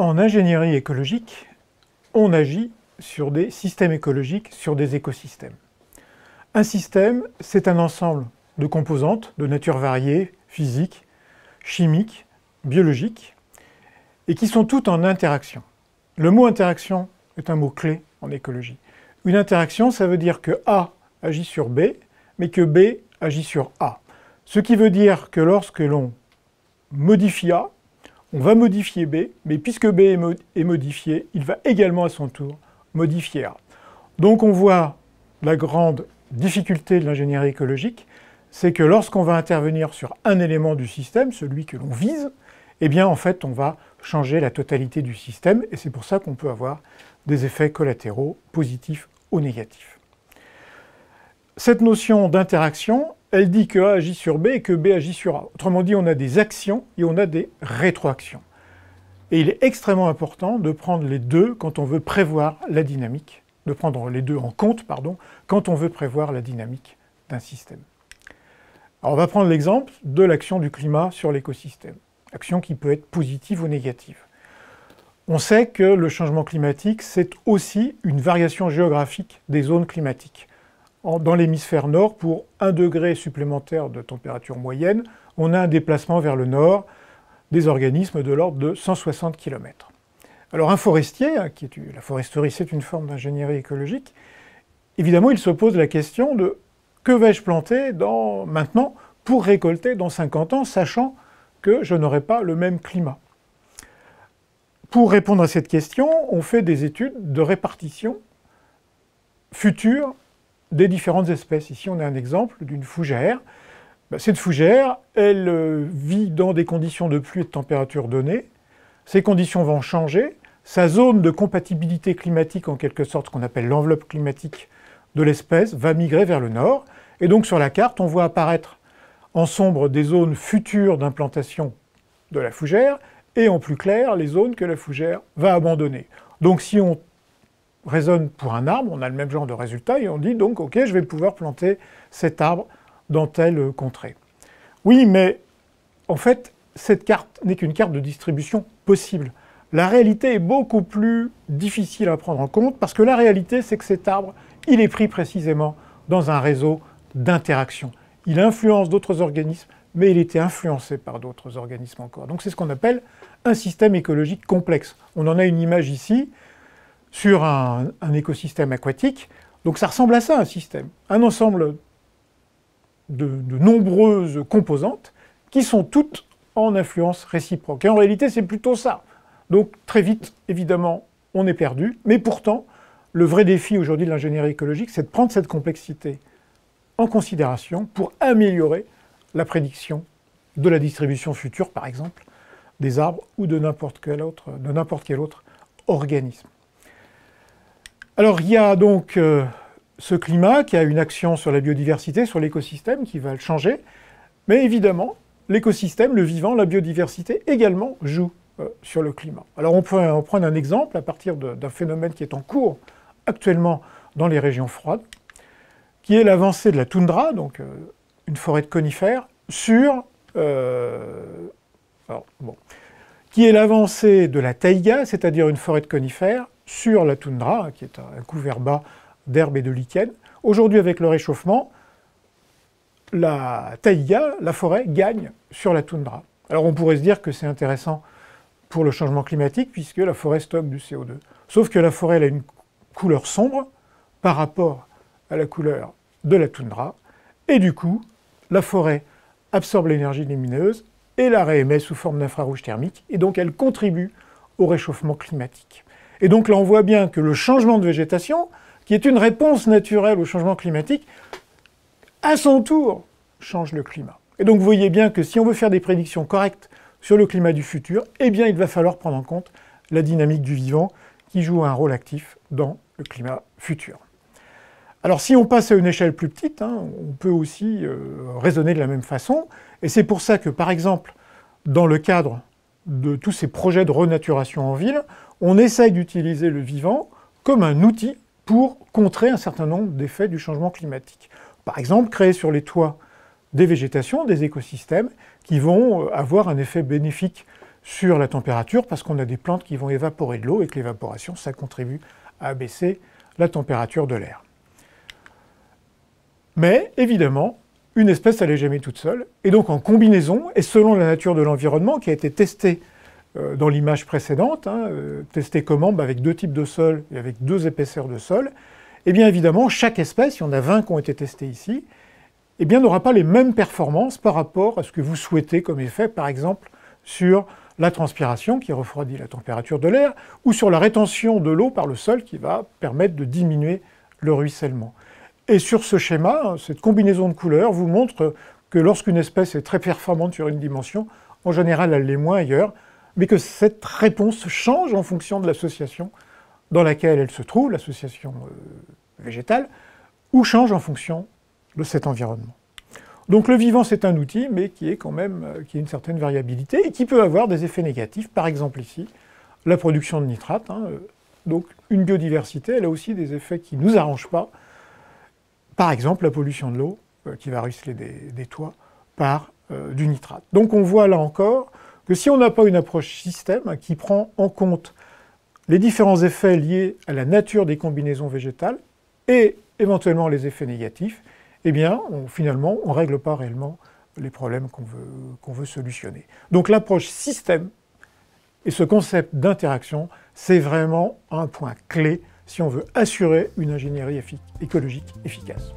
En ingénierie écologique, on agit sur des systèmes écologiques, sur des écosystèmes. Un système, c'est un ensemble de composantes de nature variée, physique, chimique, biologique, et qui sont toutes en interaction. Le mot interaction est un mot clé en écologie. Une interaction, ça veut dire que A agit sur B, mais que B agit sur A. Ce qui veut dire que lorsque l'on modifie A, on va modifier B, mais puisque B est, modifié, il va également à son tour modifier A. Donc on voit la grande difficulté de l'ingénierie écologique, c'est que lorsqu'on va intervenir sur un élément du système, celui que l'on vise, eh bien en fait on va changer la totalité du système et c'est pour ça qu'on peut avoir des effets collatéraux positifs ou négatifs. Cette notion d'interaction, elle dit que A agit sur B et que B agit sur A. Autrement dit, on a des actions et on a des rétroactions. Et il est extrêmement important de prendre les deux quand on veut prévoir la dynamique, de prendre les deux en compte, pardon, quand on veut prévoir la dynamique d'un système. on va prendre l'exemple de l'action du climat sur l'écosystème, action qui peut être positive ou négative. On sait que le changement climatique, c'est aussi une variation géographique des zones climatiques dans l'hémisphère nord, pour un degré supplémentaire de température moyenne, on a un déplacement vers le nord des organismes de l'ordre de 160 km. Alors un forestier, hein, la foresterie c'est une forme d'ingénierie écologique, évidemment il se pose la question de que vais-je planter maintenant pour récolter dans 50 ans, sachant que je n'aurai pas le même climat Pour répondre à cette question, on fait des études de répartition future des différentes espèces. Ici, on a un exemple d'une fougère. Bah, cette fougère, elle euh, vit dans des conditions de pluie et de température données. Ces conditions vont changer. Sa zone de compatibilité climatique, en quelque sorte, qu'on appelle l'enveloppe climatique de l'espèce, va migrer vers le nord. Et donc sur la carte, on voit apparaître en sombre des zones futures d'implantation de la fougère et en plus clair les zones que la fougère va abandonner. Donc si on raisonne pour un arbre, on a le même genre de résultat et on dit donc ok je vais pouvoir planter cet arbre dans telle contrée. Oui mais en fait cette carte n'est qu'une carte de distribution possible. La réalité est beaucoup plus difficile à prendre en compte parce que la réalité c'est que cet arbre il est pris précisément dans un réseau d'interactions. Il influence d'autres organismes mais il était influencé par d'autres organismes encore. Donc c'est ce qu'on appelle un système écologique complexe. On en a une image ici sur un, écosystème aquatique. Donc ça ressemble à ça, un système. Un ensemble de, nombreuses composantes qui sont toutes en influence réciproque. Et en réalité, c'est plutôt ça. Donc très vite, évidemment, on est perdu. Mais pourtant, le vrai défi aujourd'hui de l'ingénierie écologique, c'est de prendre cette complexité en considération pour améliorer la prédiction de la distribution future, par exemple, des arbres ou de n'importe quel de n'importe quel autre organisme. Alors il y a donc euh, ce climat qui a une action sur la biodiversité, sur l'écosystème, qui va le changer. Mais évidemment, l'écosystème, le vivant, la biodiversité également joue euh, sur le climat. Alors on peut en prendre un exemple à partir d'un phénomène qui est en cours actuellement dans les régions froides, qui est l'avancée de la toundra, donc euh, une forêt de conifères, sur... qui est l'avancée de la taïga, c'est-à-dire une forêt de conifères, sur la toundra, qui est un couvert bas d'herbes et de lichens. Aujourd'hui, avec le réchauffement, la taïga, la forêt, gagne sur la toundra. Alors on pourrait se dire que c'est intéressant pour le changement climatique, puisque la forêt stocke du CO2. Sauf que la forêt a une couleur sombre par rapport à la couleur de la toundra, et du coup, la forêt absorbe l'énergie lumineuse et la réémet sous forme d'infrarouge thermique, et donc elle contribue au réchauffement climatique. Et donc là, on voit bien que le changement de végétation, qui est une réponse naturelle au changement climatique, à son tour change le climat. Et donc vous voyez bien que si on veut faire des prédictions correctes sur le climat du futur, eh bien il va falloir prendre en compte la dynamique du vivant qui joue un rôle actif dans le climat futur. Alors si on passe à une échelle plus petite, hein, on peut aussi euh, raisonner de la même façon, et c'est pour ça que par exemple, dans le cadre de tous ces projets de renaturation en ville, on essaye d'utiliser le vivant comme un outil pour contrer un certain nombre d'effets du changement climatique. Par exemple, créer sur les toits des végétations, des écosystèmes qui vont euh, avoir un effet bénéfique sur la température parce qu'on a des plantes qui vont évaporer de l'eau et que l'évaporation, ça contribue à baisser la température de l'air. Mais évidemment, une espèce, elle n'est jamais toute seule. Et donc en combinaison, et selon la nature de l'environnement qui a été testée euh, dans l'image précédente, hein, euh, comment bah, Avec deux types de sol et avec deux épaisseurs de sol. Eh bien évidemment, chaque espèce, il y en a 20 qui ont été testées ici, eh n'aura pas les mêmes performances par rapport à ce que vous souhaitez comme effet, par exemple sur la transpiration qui refroidit la température de l'air, ou sur la rétention de l'eau par le sol qui va permettre de diminuer le ruissellement. Et sur ce schéma, hein, cette combinaison de couleurs vous montre que lorsqu'une espèce est très performante sur une dimension, en général elle l'est moins ailleurs, mais que cette réponse change en fonction de l'association dans laquelle elle se trouve, l'association euh, végétale, ou change en fonction de cet environnement. Donc le vivant, c'est un outil, mais qui est quand même euh, qui a une certaine variabilité et qui peut avoir des effets négatifs. Par exemple ici, la production de nitrates. Hein, euh, donc une biodiversité, elle a aussi des effets qui ne nous arrangent pas. Par exemple, la pollution de l'eau, qui va ruisseler des toits par du nitrate. Donc on voit là encore que si on n'a pas une approche système qui prend en compte les différents effets liés à la nature des combinaisons végétales et éventuellement les effets négatifs, eh bien, finalement, on ne règle pas réellement les problèmes qu'on veut solutionner. Donc l'approche système et ce concept d'interaction, c'est vraiment un point clé si on veut assurer une ingénierie écologique efficace.